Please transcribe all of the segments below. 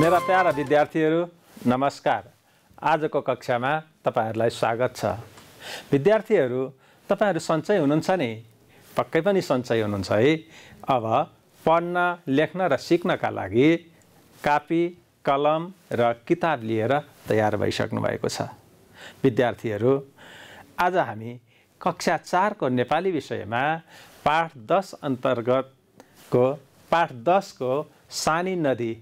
मेरा प्यारा विद्यार्थीहरू नमस्कार आजको कक्षामा तपाईँहरूलाई स्वागत छ विद्यार्थीहरू तपाईँहरू सन्चै हुनुहुन्छ नि पक्कै पनि सन्चै हुनुहुन्छ है अब पढ्न लेख्न र सिक्नका लागि कापी कलम र किताब लिएर तयार भइसक्नु भएको छ विद्यार्थीहरू आज हामी कक्षा चारको नेपाली विषयमा पाठ दस अन्तर्गतको पाठ दसको सानी नदी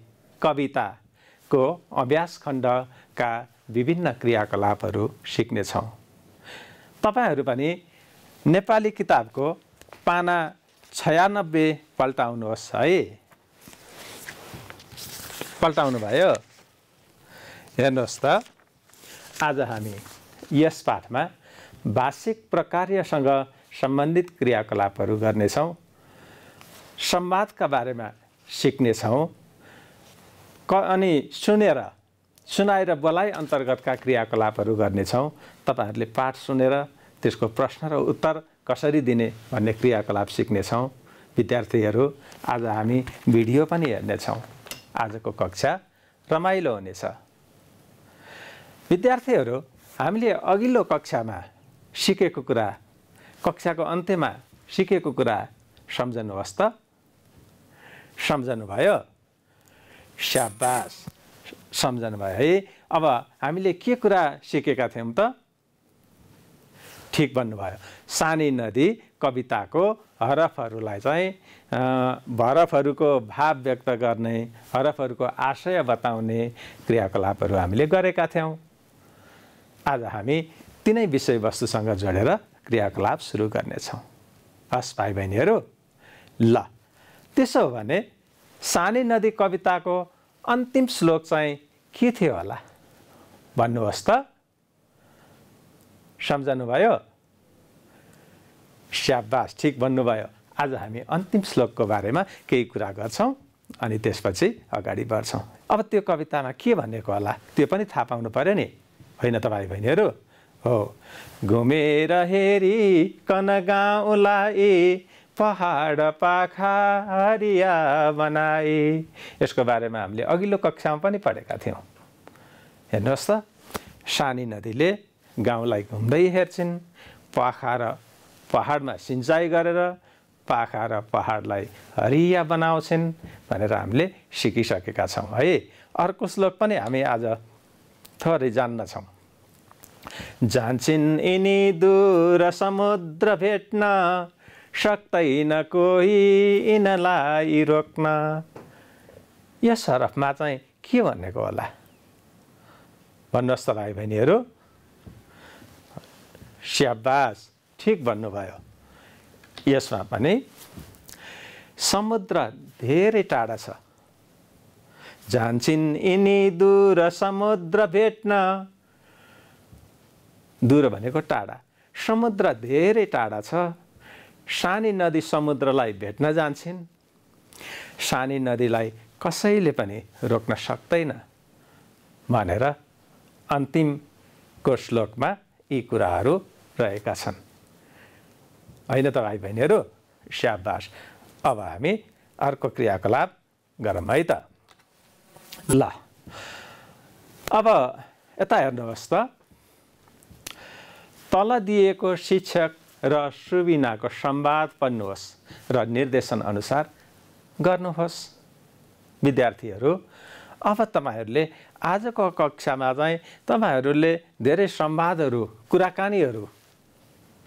कविताको अभ्यास खण्डका विभिन्न क्रियाकलापहरू सिक्नेछौँ तपाईँहरू पनि नेपाली किताबको पाना छयानब्बे पल्टाउनुहोस् है पल्टाउनु भयो हेर्नुहोस् त आज हामी यस पाठमा भाषिक प्रकार्यसँग सम्बन्धित क्रियाकलापहरू गर्नेछौँ संवादका बारेमा सिक्नेछौँ क अनि सुनेर सुनाएर बोलाइ अन्तर्गतका क्रियाकलापहरू गर्नेछौँ तपाईँहरूले पाठ सुनेर त्यसको प्रश्न र उत्तर कसरी दिने भन्ने क्रियाकलाप सिक्नेछौँ विद्यार्थीहरू आज हामी भिडियो पनि हेर्नेछौँ आजको कक्षा रमाइलो हुनेछ विद्यार्थीहरू हामीले अघिल्लो कक्षामा सिकेको कुरा कक्षाको अन्त्यमा सिकेको कुरा सम्झनुहोस् त सम्झनुभयो स्याबास सम्झनु भयो है अब हामीले के कुरा सिकेका थियौँ त ठिक भन्नुभयो सानी नदी कविताको हरफहरूलाई चाहिँ हरफहरूको भाव व्यक्त गर्ने हरफहरूको आशय बताउने क्रियाकलापहरू हामीले गरेका थियौँ आज हामी तिनै विषयवस्तुसँग जोडेर क्रियाकलाप सुरु गर्नेछौँ हस् भाइ बहिनीहरू ल त्यसो भने सानी नदी कविताको अन्तिम श्लोक चाहिँ के थियो होला भन्नुहोस् त सम्झनुभयो स्याबास ठिक भन्नुभयो आज हामी अन्तिम श्लोकको बारेमा केही कुरा गर्छौँ अनि त्यसपछि अगाडि बढ्छौँ अब त्यो कवितामा के भनेको होला त्यो पनि थाहा पाउनु पऱ्यो नि होइन त भाइ बहिनीहरू हो घुमेर हेरी कन गाउँलाई पहाड पाखा हरिया बनाए यसको बारेमा हामीले अघिल्लो कक्षामा पनि पढेका थियौँ हेर्नुहोस् त सानी नदीले गाउँलाई घुम्दै हेर्छिन् पाखा र पहाडमा सिँचाइ गरेर पाखा र पहाडलाई हरिया बनाउँछिन् भनेर हामीले सिकिसकेका छौँ है अर्को श्लोक पनि हामी आज थोरै जान्न छौँ जान्छन् यिनी दूर समुद्र भेट्न सक्दैन कोही यिनलाई रोक्न यस हरफमा चाहिँ के भनेको होला भन्नुहोस् त भाइ बहिनीहरू स्याबास ठिक भन्नुभयो यसमा पनि समुद्र धेरै टाढा छ जान्छन् यिनी दूर समुद्र भेट्न दूर भनेको टाढा समुद्र धेरै टाढा छ सानी नदी समुद्रलाई भेट्न जान्छन् सानी नदीलाई कसैले पनि रोक्न सक्दैन भनेर अन्तिमको श्लोकमा यी कुराहरू रहेका छन् होइन त भाइ बहिनीहरू स्याबास अब हामी अर्को क्रियाकलाप गरौँ है त ल अब यता हेर्नुहोस् त तल दिएको शिक्षक र सुविनाको संवाद पढ्नुहोस् र निर्देशन अनुसार गर्नुहोस् विद्यार्थीहरू अब तपाईँहरूले आजको कक्षामा चाहिँ तपाईँहरूले धेरै संवादहरू कुराकानीहरू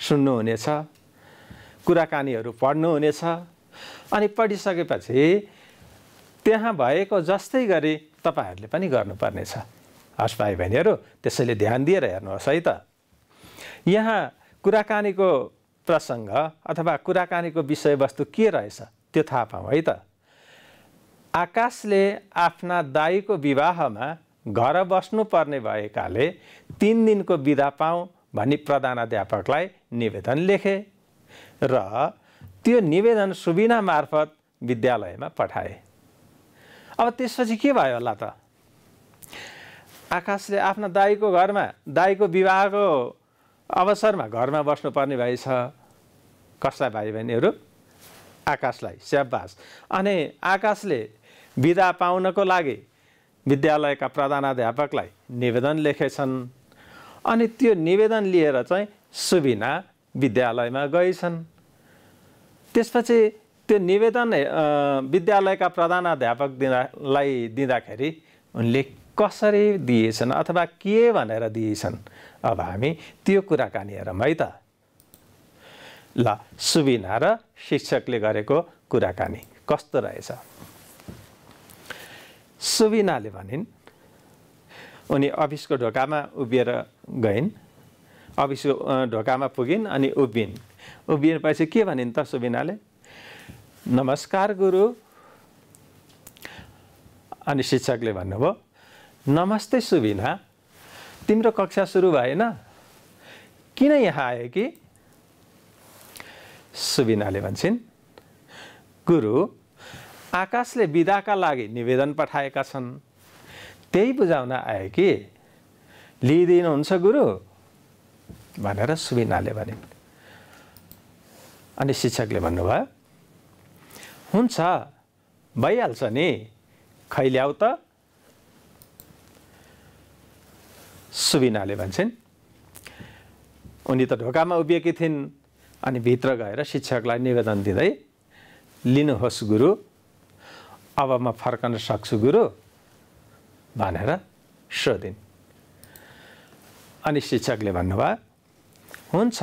सुन्नुहुनेछ कुराकानीहरू पढ्नुहुनेछ अनि पढिसकेपछि त्यहाँ भएको जस्तै गरी तपाईँहरूले पनि गर्नुपर्नेछ हस् भाइ बहिनीहरू त्यसैले ध्यान दिएर हेर्नुहोस् है त यहाँ कुराकानीको प्रसङ्ग अथवा कुराकानीको विषयवस्तु के रहेछ त्यो थाहा पाऊँ है त आकाशले आफ्ना दाईको विवाहमा घर बस्नुपर्ने भएकाले तिन दिनको बिदा पाऊँ भनी प्रधानाध्यापकलाई निवेदन लेखे र त्यो निवेदन सुबिना मार्फत विद्यालयमा पठाए अब त्यसपछि के भयो होला त आकाशले आफ्ना दाईको घरमा दाईको विवाहको अवसरमा घरमा बस्नुपर्ने भाइ छ कसलाई भाइ बहिनीहरू आकाशलाई स्याबास अनि आकाशले विदा पाउनको लागि विद्यालयका प्रधानाध्यापकलाई निवेदन लेखेछन् अनि त्यो निवेदन लिएर चाहिँ सुबिना विद्यालयमा गएछन् त्यसपछि त्यो निवेदन विद्यालयका दिँदालाई दिँदाखेरि उनले कसरी दिएछन् अथवा के भनेर दिएछन् अब हामी त्यो कुराकानी हेरौँ है त ल सुबिना र शिक्षकले गरेको कुराकानी कस्तो रहेछ सुबिनाले भनिन् उनी अफिसको ढोकामा उभिएर गइन् अफिसको ढोकामा पुगिन् अनि उभिन् उभिएपछि के भनिन् त सुबिनाले नमस्कार गुरु अनि शिक्षकले भन्नुभयो नमस्ते सुबिना तिम्रो कक्षा सुरु भएन किन यहाँ आयो कि सुबिनाले भन्छन् गुरु आकाशले विदाका लागि निवेदन पठाएका छन् त्यही बुझाउन आयो कि लिइदिनुहुन्छ गुरु भनेर सुबिनाले भनिन् अनि शिक्षकले भन्नुभयो हुन्छ भइहाल्छ नि खैल्याउ त सुविनाले भन्छन् उनी त ढोकामा उभिएकी थिइन् अनि भित्र गएर शिक्षकलाई निवेदन दिँदै लिनुहोस् गुरु अब म फर्कन सक्छु गुरु भनेर सोधिन् अनि शिक्षकले भन्नुभयो हुन्छ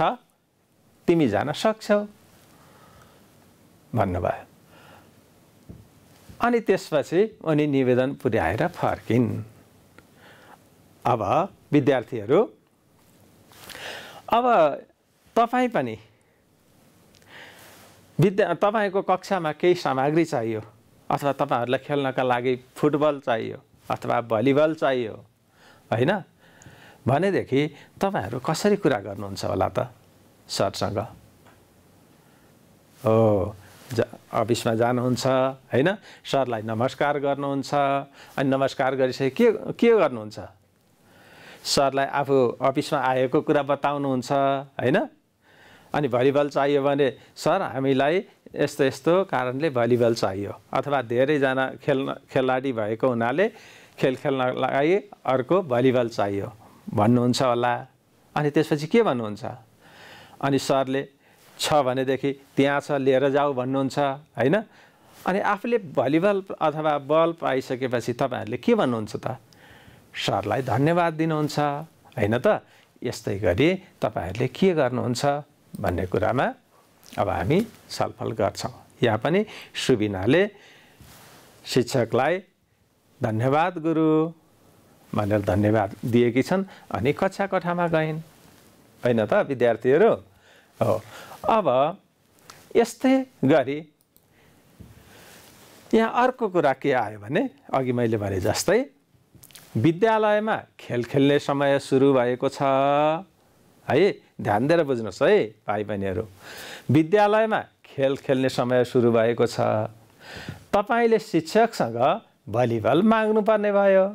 तिमी जान सक्छौ भन्नुभयो अनि त्यसपछि उनी निवेदन पुर्याएर फर्किन् अब विद्यार्थीहरू अब तपाईँ पनि विद्या तपाईँको कक्षामा केही सामग्री चाहियो अथवा तपाईँहरूलाई खेल्नका लागि फुटबल चाहियो अथवा भलिबल चाहियो होइन भनेदेखि तपाईँहरू कसरी कुरा गर्नुहुन्छ होला त सरसँग हो जा अफिसमा जानुहुन्छ होइन सरलाई नमस्कार गर्नुहुन्छ अनि नमस्कार गरिसके के के गर्नुहुन्छ सरलाई आफू अफिसमा आएको कुरा बताउनुहुन्छ होइन अनि भलिबल चाहियो भने सर हामीलाई यस्तो यस्तो कारणले भलिबल चाहियो अथवा धेरैजना खेल्न खेलाडी भएको हुनाले खेल खेल्न लागि अर्को भलिबल चाहियो भन्नुहुन्छ होला अनि त्यसपछि के भन्नुहुन्छ अनि सरले छ भनेदेखि त्यहाँ छ लिएर जाऊ भन्नुहुन्छ होइन अनि आफूले भलिबल अथवा बल पाइसकेपछि तपाईँहरूले के भन्नुहुन्छ त सरलाई धन्यवाद दिनुहुन्छ होइन त यस्तै गरी तपाईँहरूले के गर्नुहुन्छ भन्ने कुरामा अब हामी छलफल गर्छौँ यहाँ पनि सुबिनाले शिक्षकलाई धन्यवाद गुरु भनेर धन्यवाद दिएकी छन् अनि कक्षा कोठामा गइन् होइन त विद्यार्थीहरू हो अब यस्तै गरी यहाँ अर्को कुरा के आयो भने अघि मैले भने जस्तै विद्यालयमा खेल खेल्ने समय सुरु भएको छ है ध्यान दिएर बुझ्नुहोस् है भाइ बहिनीहरू विद्यालयमा खेल खेल्ने समय सुरु भएको छ तपाईँले शिक्षकसँग भलिबल माग्नुपर्ने भयो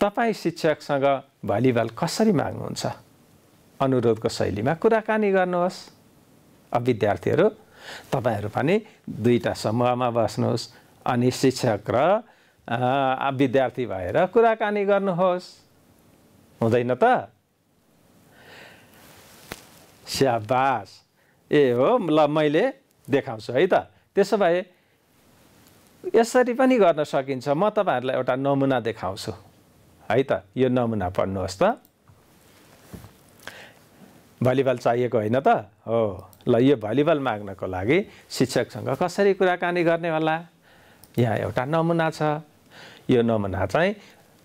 तपाईँ शिक्षकसँग भलिबल कसरी माग्नुहुन्छ अनुरोधको शैलीमा कुराकानी गर्नुहोस् अब विद्यार्थीहरू तपाईँहरू पनि दुईवटा समूहमा बस्नुहोस् अनि शिक्षक र विद्यार्थी भएर कुराकानी गर्नुहोस् हुँदैन त स्याबास ए हो ल मैले देखाउँछु है त त्यसो भए यसरी पनि गर्न सकिन्छ म तपाईँहरूलाई एउटा नमुना देखाउँछु है त यो नमुना पढ्नुहोस् त भलिबल चाहिएको होइन त हो ल यो भलिबल माग्नको लागि शिक्षकसँग कसरी कुराकानी गर्ने होला यहाँ एउटा नमुना छ यो नमुना चाहिँ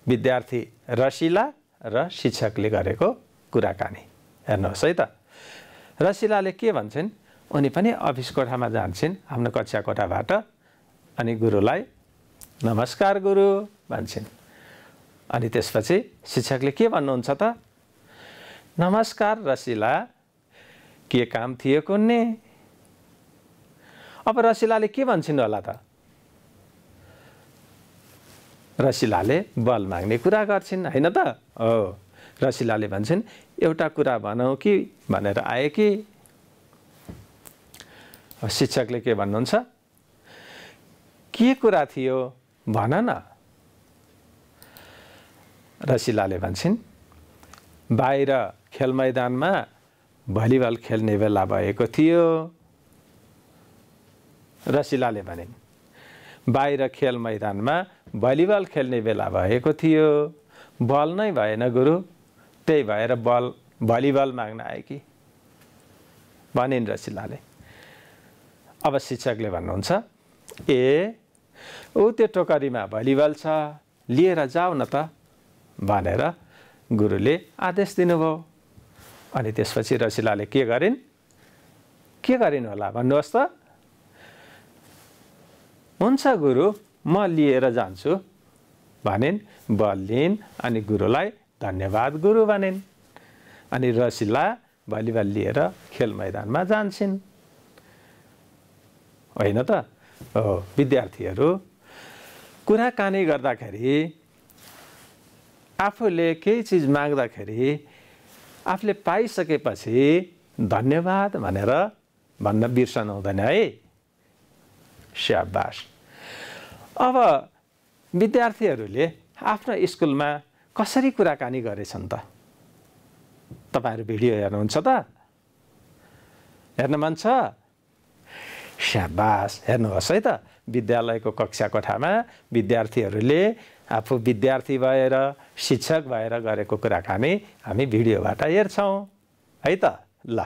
विद्यार्थी रसिला र शिक्षकले गरेको कुराकानी हेर्नुहोस् है त रसिलाले के भन्छन् उनी पनि अफिस कोठामा जान्छन् आफ्नो कक्षा कोठाबाट अनि गुरुलाई नमस्कार गुरु भन्छन् अनि त्यसपछि शिक्षकले के भन्नुहुन्छ त नमस्कार रसिला के काम थियो कुन्ने अब रसिलाले के भन्छन् होला त रसिलाले बल माग्ने कुरा गर्छिन् होइन त हो रसिलाले भन्छन् एउटा कुरा भनौँ कि भनेर आए कि शिक्षकले के भन्नुहुन्छ के कुरा थियो भन न रसिलाले भन्छन् बाहिर खेल मैदानमा भलिबल खेल्ने बेला भएको थियो रसिलाले भनिन् बाहिर खेल मैदानमा भलिबल खेल्ने बेला भएको थियो बल नै भएन गुरु त्यही भएर बल भलिबल माग्न आए कि भनिन् रसिलाले अब शिक्षकले भन्नुहुन्छ ए ऊ त्यो टोकरीमा भलिबल छ लिएर जाऊ न त भनेर गुरुले आदेश दिनुभयो अनि त्यसपछि रसिलाले के गरिन् के गरिन् होला भन्नुहोस् त हुन्छ गुरु म लिएर जान्छु भनेन् बलिन् अनि गुरुलाई धन्यवाद गुरु भनेन् अनि रसिला भलिबल लिएर खेल मैदानमा जान्छन् होइन त हो विद्यार्थीहरू कुराकानी गर्दाखेरि आफूले केही चिज माग्दाखेरि आफूले पाइसकेपछि धन्यवाद भनेर भन्न बिर्सनु हुँदैन है स्याबास अब विद्यार्थीहरूले आफ्नो स्कुलमा कसरी कुराकानी गरेछन् त तपाईँहरू भिडियो हेर्नुहुन्छ त हेर्न मन छ स्याबास हेर्नुहोस् है त विद्यालयको कक्षा कोठामा विद्यार्थीहरूले आफू विद्यार्थी भएर शिक्षक भएर गरेको कुराकानी हामी भिडियोबाट हेर्छौँ है त ल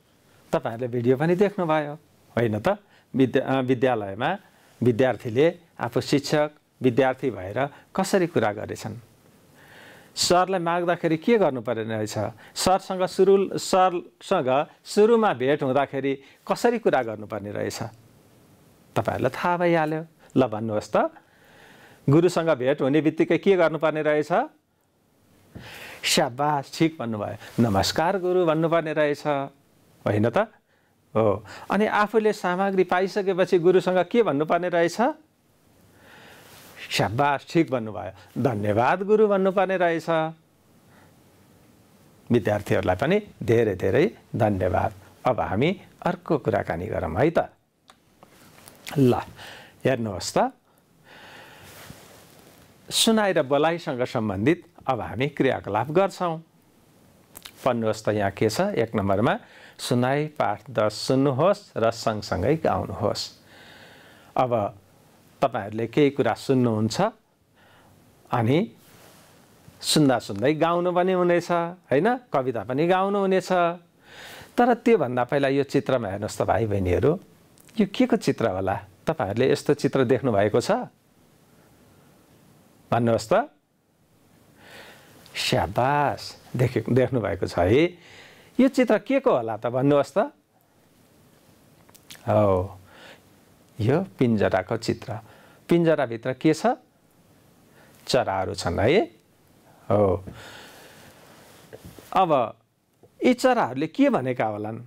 तपाईँहरूले भिडियो पनि देख्नुभयो होइन त विद्या विद्यालयमा विद्यार्थीले आफू शिक्षक विद्यार्थी भएर कसरी कुरा गरेछन् सरलाई माग्दाखेरि के गर्नु पर्ने रहेछ सरसँग सुरु सरसँग सुरुमा भेट हुँदाखेरि कसरी कुरा गर्नुपर्ने रहेछ तपाईँहरूलाई थाहा भइहाल्यो ल भन्नुहोस् त गुरुसँग भेट हुने बित्तिकै के गर्नुपर्ने रहेछ स्याबास ठिक भन्नुभयो नमस्कार गुरु भन्नुपर्ने रहेछ होइन त हो अनि आफूले सामग्री पाइसकेपछि गुरुसँग के भन्नुपर्ने रहेछ स्याबास ठिक भन्नुभयो धन्यवाद गुरु भन्नुपर्ने रहेछ विद्यार्थीहरूलाई पनि धेरै धेरै धन्यवाद अब हामी अर्को कुराकानी गरौँ है त ल हेर्नुहोस् त सुनाइ र बोलाइसँग सम्बन्धित अब हामी क्रियाकलाप गर्छौँ भन्नुहोस् त यहाँ के छ एक नम्बरमा सुनाइ पाठ द सुन्नुहोस् र सँगसँगै गाउनुहोस् अब तपाईँहरूले केही कुरा सुन्नुहुन्छ अनि सुन्दा सुन्दै गाउनु पनि हुनेछ होइन कविता पनि गाउनु हुनेछ तर त्योभन्दा पहिला यो चित्रमा हेर्नुहोस् त भाइ बहिनीहरू यो के को चित्र होला तपाईँहरूले यस्तो चित्र देख्नुभएको छ भन्नुहोस् त स्याबास देखे देख्नुभएको छ है यो चित्र के को होला त भन्नुहोस् त हो यो पिन्जराको चित्र पिन्जराभित्र के छ चराहरू छन् है हो अब यी चराहरूले के भनेका होलान्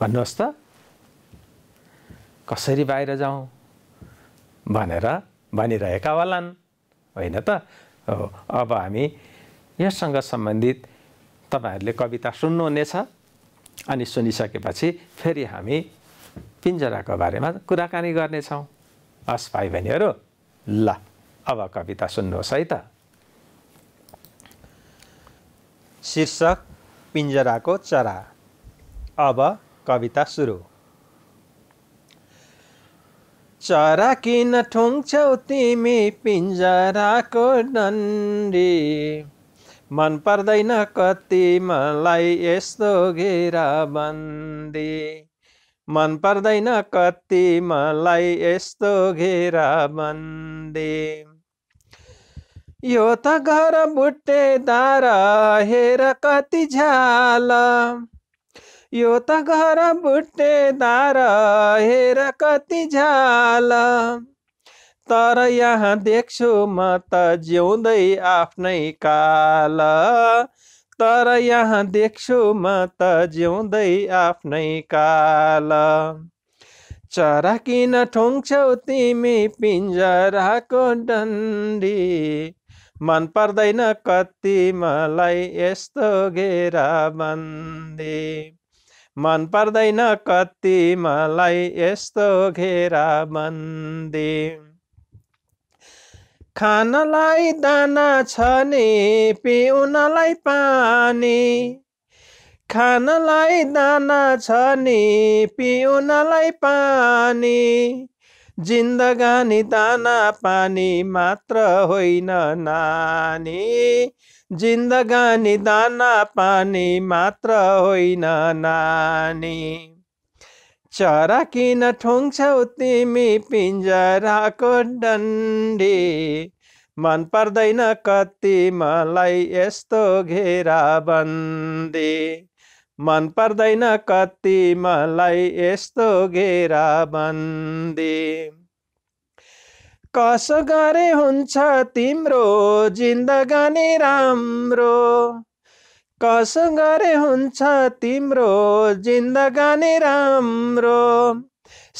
भन्नुहोस् त कसरी बाहिर जाउँ भनेर भनिरहेका होलान् होइन त हो अब हामी यससँग सम्बन्धित तपाईँहरूले कविता सुन्नुहुनेछ अनि सुनिसकेपछि फेरि हामी पिन्जराको बारेमा कुराकानी गर्नेछौँ हस् भाइ बहिनीहरू ल अब कविता सुन्नुहोस् है त शीर्षक पिन्जराको चरा अब कविता सुरु चरा किन ठुङ्छौ तिमी पिन्जराको डन्डी मन पर्दैन कति मलाई यस्तो घेरा बन्दी मन पर्दैन कति मलाई यस्तो घेरा घेराबन्दी यो त घर बुट्टेदार हेर कति झाल यो त घर बुट्टेदार हेर कति झाल तर यहाँ देख्छु म त जिउँदै आफ्नै काल तर यहाँ देख्छु म त जिउँदै आफ्नै काल चरा किन ठुङ्छौ तिमी पिन्जराको डन्डी मन पर्दैन कति मलाई यस्तो बन्दी. मन पर्दैन कति मलाई यस्तो बन्दी. खानलाई दाना छ नि पिउनलाई पानी खानलाई दाना छ नि पिउनलाई पानी जिन्दगानी दाना पानी मात्र होइन नानी जिन्दगानी दाना पानी मात्र होइन नानी चरा किन ठुङ्छौ तिमी पिन्जराको डन्डी मन पर्दैन कति मलाई यस्तो घेराबन्दी मन पर्दैन कति मलाई यस्तो घेरा घेराबन्दी कसो गरे हुन्छ तिम्रो जिन्दगानी राम्रो कसो गरे हुन्छ तिम्रो जिन्दगानी राम्रो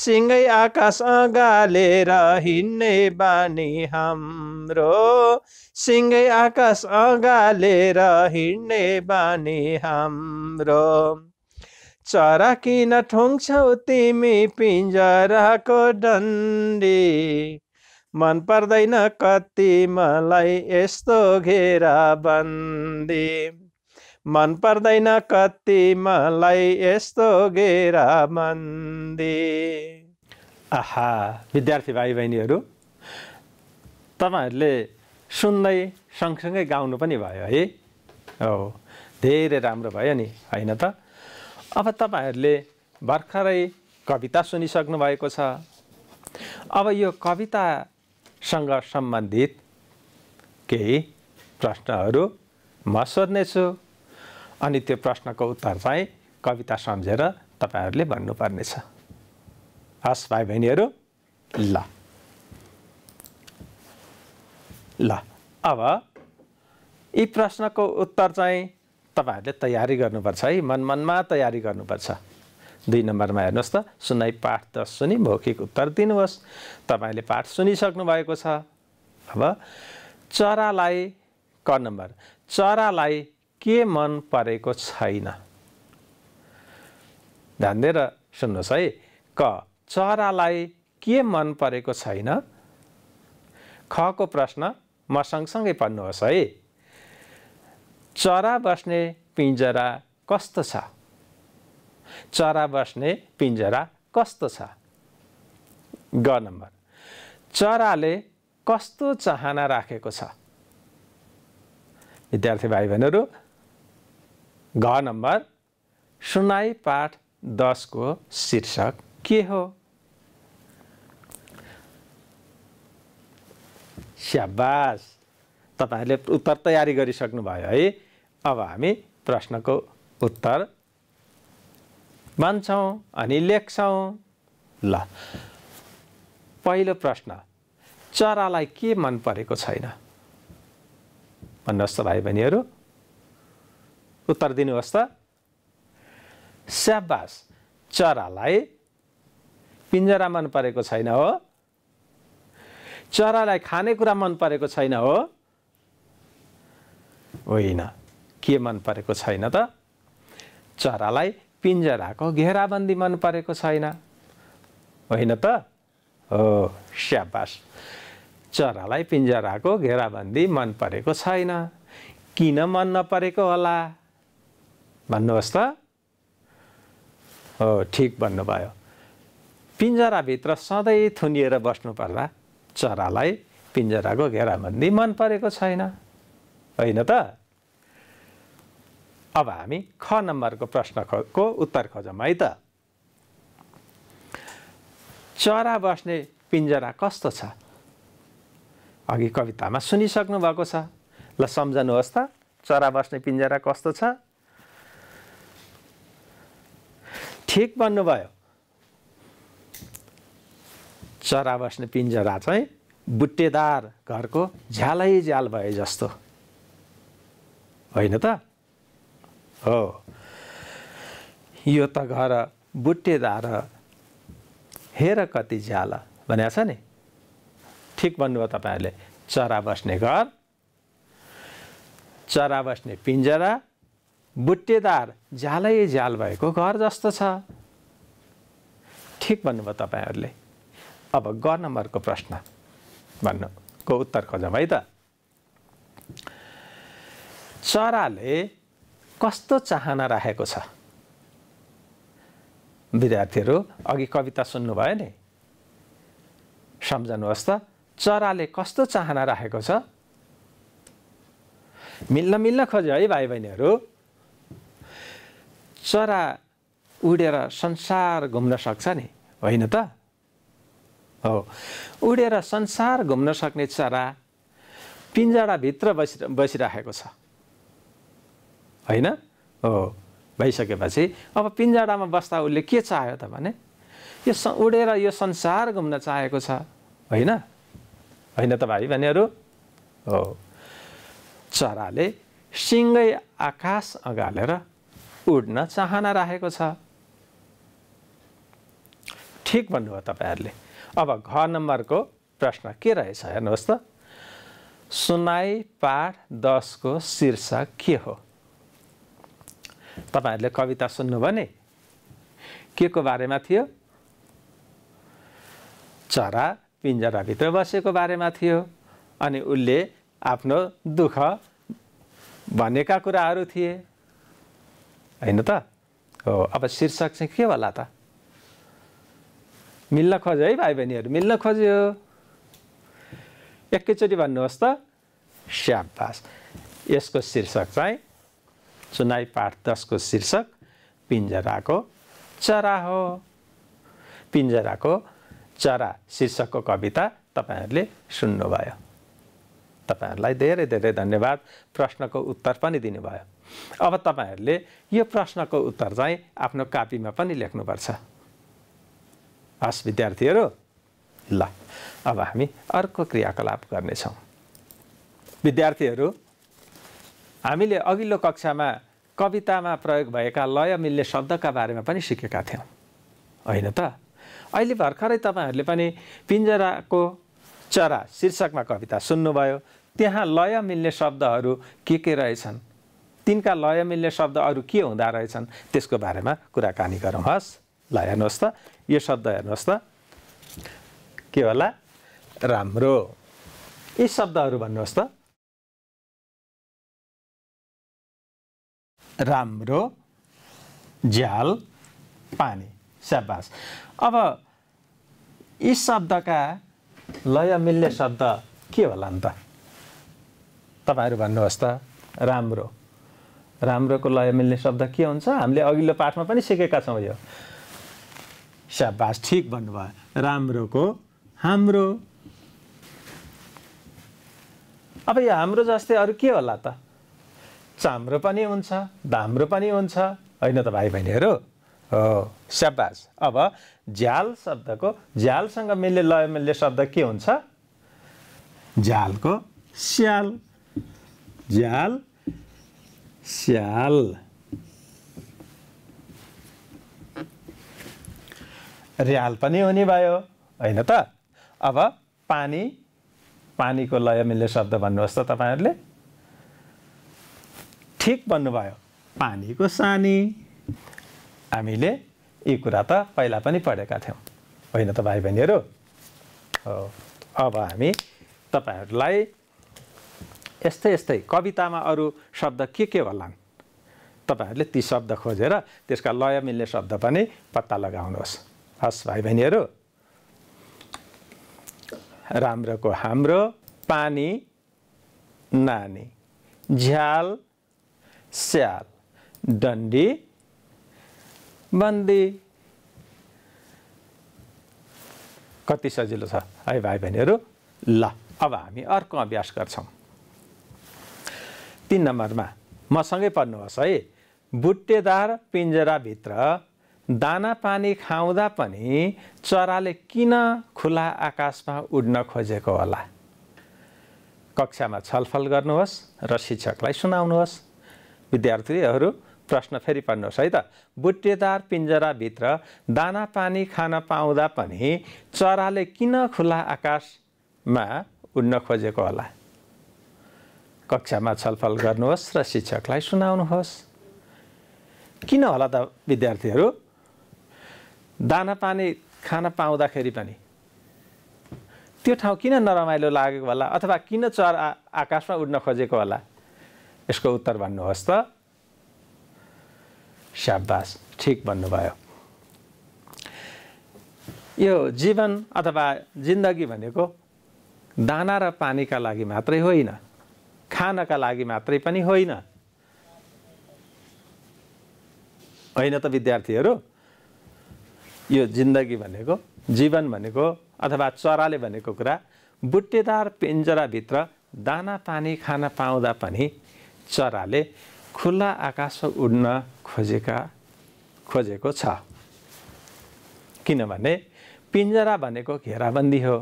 सिँगै आकाश अँगालेर हिँड्ने बानी हाम्रो सिँगै आकाश अँगालेर हिँड्ने बानी हाम्रो चरा किन ठुङ्छौ तिमी पिन्जराको डन्डी मन पर्दैन कति मलाई यस्तो घेरा बन्दी मन पर्दैन कति मलाई यस्तो गेरा मन्दे आहा विद्यार्थी भाइ बहिनीहरू तपाईँहरूले सुन्दै सँगसँगै गाउनु पनि भयो है हो धेरै राम्रो भयो नि होइन त अब तपाईँहरूले भर्खरै कविता सुनिसक्नु भएको छ अब यो कवितासँग सम्बन्धित केही प्रश्नहरू म सोध्नेछु अनि त्यो प्रश्नको उत्तर चाहिँ कविता सम्झेर तपाईँहरूले भन्नुपर्नेछ हस् भाइ बहिनीहरू ल ल अब यी प्रश्नको उत्तर चाहिँ तपाईँहरूले तयारी गर्नुपर्छ है मन मनमा तयारी गर्नुपर्छ दुई नम्बरमा हेर्नुहोस् त सुनाइ पाठ त सुनि मौखिक उत्तर दिनुहोस् तपाईँले पाठ सुनिसक्नु भएको छ अब चरालाई क नम्बर चरालाई के मन परेको छैन ध्यान दिएर सुन्नुहोस् है क चरालाई के मन परेको छैन खको प्रश्न म सँगसँगै पढ्नुहोस् है चरा बस्ने पिञ्जरा कस्तो छ चरा बस्ने पिञ्जरा कस्तो छ ग नम्बर चराले कस्तो चाहना राखेको छ विद्यार्थी भाइ बहिनीहरू घ नम्बर सुनाई पाठ दसको शीर्षक के हो स्याबास तपाईँहरूले उत्तर तयारी गरिसक्नुभयो है अब हामी प्रश्नको उत्तर मान्छौँ अनि लेख्छौँ ल पहिलो प्रश्न चरालाई के मन परेको छैन भन्नुहोस् त भाइ बहिनीहरू उत्तर दिनुहोस् त स्याबास चरालाई पिन्जरा मन परेको छैन हो चरालाई खानेकुरा मन परेको छैन हो होइन के मन परेको छैन त चरालाई पिन्जराको घेराबन्दी मन परेको छैन होइन त हो स्याबास चरालाई पिन्जराको घेराबन्दी मन परेको छैन किन मन नपरेको होला भन्नुहोस् त हो ठिक भन्नुभयो पिन्जराभित्र सधैँ थुनिएर बस्नुपर्दा चरालाई पिन्जराको घेराबन्दी मन परेको छैन होइन त अब हामी ख नम्बरको प्रश्नको उत्तर खोजौँ है त चरा बस्ने पिन्जरा कस्तो छ अघि कवितामा सुनिसक्नु भएको छ ल सम्झनुहोस् त चरा बस्ने पिन्जरा कस्तो छ ठिक भन्नुभयो चरा बस्ने पिन्जरा चाहिँ बुट्टेदार घरको झ्यालै झ्याल भए जस्तो होइन त हो यो त घर बुट्टेदार हेर कति झ्याल भनेको छ नि ठिक भन्नुभयो तपाईँहरूले चरा बस्ने घर चरा बस्ने पिन्जरा बुट्टेदार झालै झ्याल भएको घर जस्तो छ ठिक भन्नुभयो तपाईँहरूले अब ग नम्बरको प्रश्न भन्नुको उत्तर खोजौँ है त चराले कस्तो चाहना राखेको छ विद्यार्थीहरू अघि कविता सुन्नुभयो नि सम्झनुहोस् त चराले कस्तो चाहना राखेको छ मिल्न मिल्न खोज्यो है भाइ बहिनीहरू चरा उडेर संसार घुम्न सक्छ नि होइन त हो उडेर संसार घुम्न सक्ने चरा पिन्जडाभित्र बसि बसिराखेको छ होइन हो भइसकेपछि अब पिन्जडामा बस्दा उसले के चाह्यो त भने यो स उडेर यो संसार घुम्न चाहेको छ होइन होइन त भाइ भनेहरू हो चराले सिँगै आकाश अगालेर उड्न चाहना राखेको छ ठिक भन्नुभयो तपाईँहरूले अब घर नम्बरको प्रश्न के रहेछ हेर्नुहोस् त सुनाई पाठ दसको शीर्षक के हो तपाईँहरूले कविता सुन्नु भने के को बारेमा थियो चरा पिन्जराभित्र बसेको बारेमा थियो अनि उसले आफ्नो दुःख भनेका कुराहरू थिए होइन त हो अब शीर्षक चाहिँ के होला त मिल्न खोज्यो है भाइ बहिनीहरू मिल्न खोज्यो एकैचोटि भन्नुहोस् त स्याबास यसको शीर्षक चाहिँ चुनाइ पाठ दसको शीर्षक पिन्जराको चरा हो पिन्जराको चरा शीर्षकको कविता तपाईँहरूले सुन्नुभयो तपाईँहरूलाई धेरै धेरै धन्यवाद प्रश्नको उत्तर पनि दिनुभयो अब तपाईँहरूले यो प्रश्नको उत्तर चाहिँ आफ्नो कापीमा पनि लेख्नुपर्छ हस् विद्यार्थीहरू ल अब हामी अर्को क्रियाकलाप गर्नेछौँ विद्यार्थीहरू हामीले अघिल्लो कक्षामा कवितामा प्रयोग भएका लय मिल्ने शब्दका बारेमा पनि सिकेका थियौँ होइन त अहिले भर्खरै तपाईँहरूले पनि पिन्जराको चरा शीर्षकमा कविता सुन्नुभयो त्यहाँ लय मिल्ने शब्दहरू के के रहेछन् तिनका लय मिल्ने शब्द अरू के हुँदा रहेछन् त्यसको बारेमा कुराकानी गरौँ हस् ल हेर्नुहोस् त यो शब्द हेर्नुहोस् त के होला राम्रो यी शब्दहरू भन्नुहोस् त राम्रो झ्याल पानी स्याबास अब यी शब्दका लय मिल्ने शब्द के होला नि त तपाईँहरू भन्नुहोस् त राम्रो राम्रोको लय मिल्ने शब्द के हुन्छ हामीले अघिल्लो पाठमा पनि सिकेका छौँ यो स्याबास ठिक भन्नुभयो राम्रोको हाम्रो अब यो हाम्रो जस्तै अरू के होला त चाम्रो पनि हुन्छ धाम्रो पनि हुन्छ होइन त भाइ बहिनीहरू हो स्याबास अब झ्याल शब्दको झ्यालसँग मिल्ने लय मिल्ने शब्द के हुन्छ झ्यालको स्याल झ्याल स्याल ऱ्याल पनि हुने भयो होइन त अब पानी पानीको लय मिल्ने शब्द भन्नुहोस् त तपाईँहरूले ठिक भन्नुभयो पानीको सानी हामीले यी कुरा त पहिला पनि पढेका थियौँ होइन त भाइ बहिनीहरू हो अब हामी तपाईँहरूलाई यस्तै यस्तै कवितामा अरू शब्द के के होलान् तपाईँहरूले ती शब्द खोजेर त्यसका लय मिल्ने शब्द पनि पत्ता लगाउनुहोस् हस् भाइ बहिनीहरू राम्रोको हाम्रो पानी नानी झ्याल स्याल डन्डी बन्दी कति सजिलो छ है भाइ बहिनीहरू ल अब हामी अर्को अभ्यास गर्छौँ तिन नम्बरमा मसँगै पढ्नुहोस् है बुट्टेदार पिन्जराभित्र दाना पानी खाउँदा पनि चराले किन खुला आकाशमा उड्न खोजेको होला कक्षामा छलफल गर्नुहोस् र शिक्षकलाई सुनाउनुहोस् विद्यार्थीहरू प्रश्न फेरि पढ्नुहोस् है त बुट्टेदार पिन्जराभित्र दाना पानी खान पाउँदा पनि चराले किन खुला आकाशमा उड्न खोजेको होला कक्षामा छलफल गर्नुहोस् र शिक्षकलाई सुनाउनुहोस् किन होला त विद्यार्थीहरू दाना पानी खान पाउँदाखेरि पनि त्यो ठाउँ किन नरमाइलो लागेको होला अथवा किन चरा आकाशमा उड्न खोजेको होला यसको उत्तर भन्नुहोस् त स्याबास ठिक भन्नुभयो यो जीवन अथवा जिन्दगी भनेको दाना र पानीका लागि मात्रै होइन खानका लागि मात्रै पनि होइन होइन त विद्यार्थीहरू यो जिन्दगी भनेको जीवन भनेको अथवा चराले भनेको कुरा बुट्टेदार पिन्जराभित्र दाना पानी खान पाउँदा पनि चराले खुल्ला आकाश उड्न खोजेका खोजेको छ किनभने पिन्जरा भनेको घेराबन्दी हो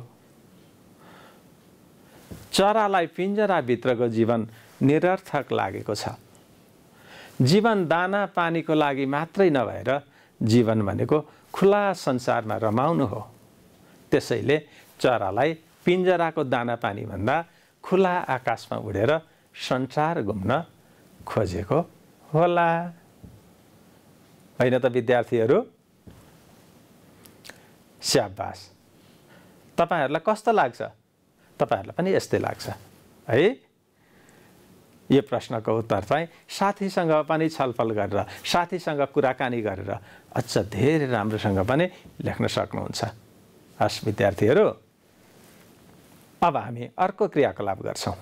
चरालाई पिन्जराभित्रको जीवन निरर्थक लागेको छ जीवन दाना पानीको लागि मात्रै नभएर जीवन भनेको खुला संसारमा रमाउनु हो त्यसैले चरालाई पिञ्जराको दाना पानीभन्दा खुला आकाशमा उडेर संसार घुम्न खोजेको होला होइन त विद्यार्थीहरू स्याबास तपाईँहरूलाई कस्तो लाग्छ तपाईँहरूलाई पनि यस्तै लाग्छ है यो प्रश्नको उत्तर चाहिँ साथीसँग पनि छलफल गरेर साथीसँग कुराकानी गरेर अझ धेरै राम्रोसँग पनि लेख्न सक्नुहुन्छ हस् विद्यार्थीहरू अब हामी अर्को क्रियाकलाप गर्छौँ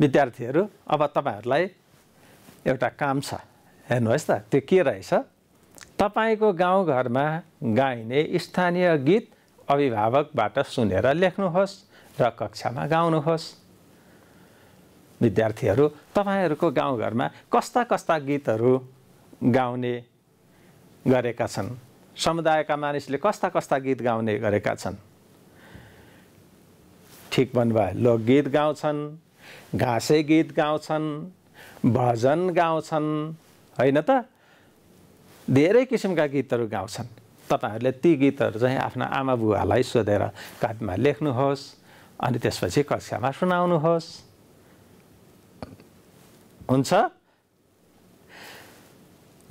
विद्यार्थीहरू अब तपाईँहरूलाई एउटा काम छ हेर्नुहोस् त त्यो के रहेछ तपाईँको गाउँघरमा गाइने स्थानीय गीत अभिभावकबाट सुनेर लेख्नुहोस् र कक्षामा गाउनुहोस् विद्यार्थीहरू तपाईँहरूको गाउँघरमा कस्ता कस्ता गीतहरू गाउने गरेका छन् समुदायका मानिसले कस्ता कस्ता गीत गाउने गरेका छन् ठिक भन्नुभयो लोकगीत गाउँछन् घाँसे गीत गाउँछन् भजन गाउँछन् होइन त धेरै किसिमका गीतहरू गाउँछन् तपाईँहरूले ती गीतहरू चाहिँ आफ्नो आमा बुवालाई सोधेर कापीमा लेख्नुहोस् अनि त्यसपछि कक्षामा सुनाउनुहोस् हुन्छ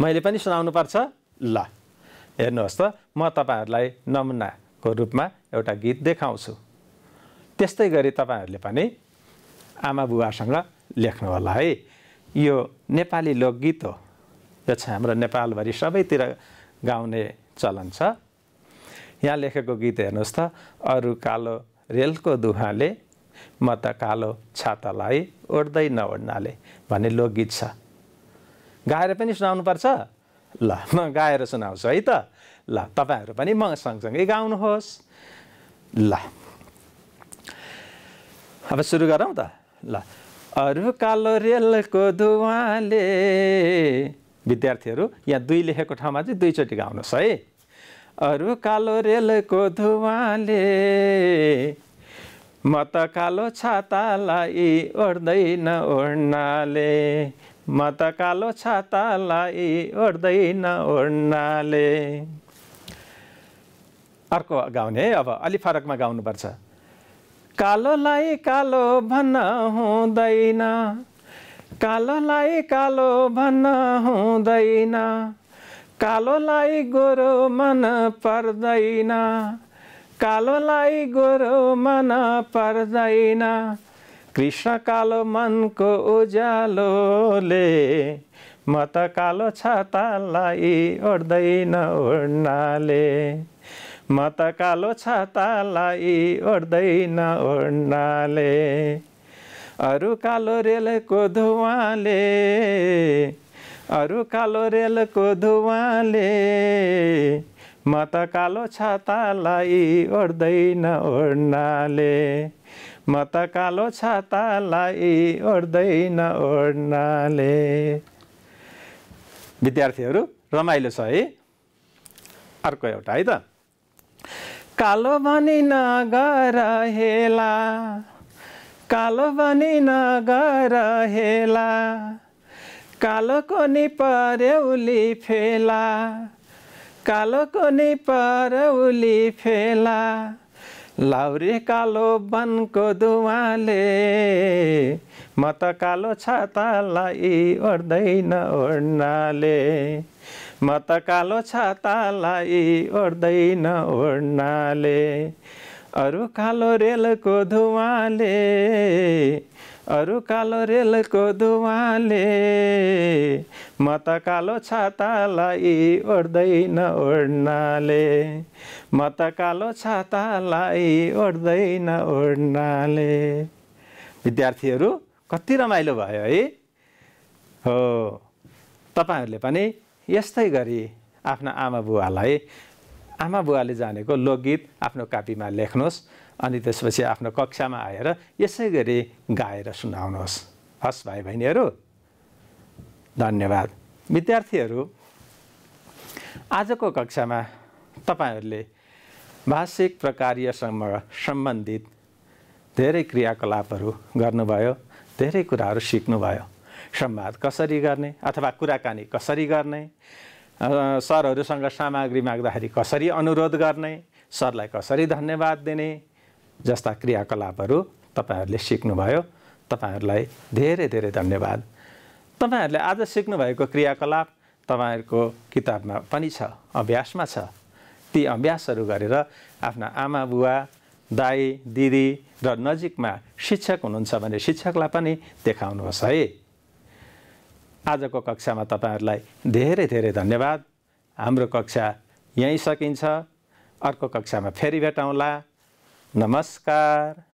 मैले पनि सुनाउनु पर्छ ल हेर्नुहोस् त म तपाईँहरूलाई नमुनाको रूपमा एउटा गीत देखाउँछु त्यस्तै गरी तपाईँहरूले पनि आमा बुवासँग लेख्नु होला है यो नेपाली लोकगीत हो यो चाहिँ हाम्रो नेपालभरि सबैतिर गाउने चलन छ यहाँ लेखेको गीत हेर्नुहोस् त अरू कालो रेलको दुहाले म त कालो छातालाई ओढ्दै नओढ्नाले भन्ने लोकगीत छ गाएर पनि सुनाउनु पर्छ ल म गाएर सुनाउँछु है त ल तपाईँहरू पनि म सँगसँगै गाउनुहोस् ल अब सुरु गरौँ त ल अरू कालो रेलको धुवाले विद्यार्थीहरू यहाँ दुई लेखेको ठाउँमा चाहिँ दुईचोटि गाउनुहोस् है अरू कालो रेलको धुवाले म त कालो छातालाई ओढ्दैन ओढ्नाले म त कालो छातालाई ओढ्दैन ओढ्नाले अर्को गाउने है अब अलि फरकमा गाउनुपर्छ कालोलाई कालो भन्न हुँदैन कालोलाई कालो भन्न हुँदैन कालोलाई गोरो मन पर्दैन कालोलाई गोरो मन पर्दैन कृष्ण कालो मनको उज्यालोले म त कालो छतालाई ओढ्दैन ओढ्नाले म त कालो छातालाई ओढ्दैन ओढ्नाले अरू कालो रेलको धुवाले अरू कालो रेलको धुवाले म त कालो छातालाई ओढ्दैन ओर्नाले म त कालो छातालाई ओढ्दैन ओर्नाले विद्यार्थीहरू रमाइलो छ है अर्को एउटा है त कालो भनी नगर हेला कालो बनी नगर हेला कालोको नि पर्यौली फेला कालो कोनी परौली फेला लाउरे कालो बनको दुवाले म त कालो छातालाई ओर्दैन ओर्नाले म त कालो छातालाई ओर्दैन ओर्नाले अरू कालो रेलको धुवाले अरू कालो रेलको धुवाले म त कालो छातालाई ओढ्दैन ओढ्नाले म त कालो छातालाई ओढ्दैन ओढ्नाले विद्यार्थीहरू कति रमाइलो भयो है हो तपाईँहरूले पनि यस्तै गरी आफ्ना आमा बुवालाई आमा बुवाले जानेको लोकगीत आफ्नो कापीमा लेख्नुहोस् अनि त्यसपछि आफ्नो कक्षामा आएर यसै गरी गाएर सुनाउनुहोस् हस् भाइ बहिनीहरू धन्यवाद विद्यार्थीहरू आजको कक्षामा तपाईँहरूले भाषिक प्रकारसँग सम्बन्धित धेरै क्रियाकलापहरू गर्नुभयो धेरै कुराहरू सिक्नुभयो संवाद कसरी गर्ने अथवा कुराकानी कसरी गर्ने सरहरूसँग सामग्री माग्दाखेरि कसरी अनुरोध गर्ने सरलाई कसरी धन्यवाद दिने जस्ता क्रियाकलापहरू तपाईँहरूले सिक्नुभयो तपाईँहरूलाई धेरै धेरै धन्यवाद तपाईँहरूले आज सिक्नुभएको क्रियाकलाप तपाईँहरूको किताबमा पनि छ अभ्यासमा छ ती अभ्यासहरू गरेर आफ्ना आमा बुवा दाई दिदी र नजिकमा शिक्षक हुनुहुन्छ भने शिक्षकलाई पनि देखाउनुहोस् है आजको कक्षामा तपाईँहरूलाई धेरै धेरै धन्यवाद हाम्रो कक्षा यहीँ सकिन्छ अर्को कक्षामा फेरि भेटौँला नमस्कार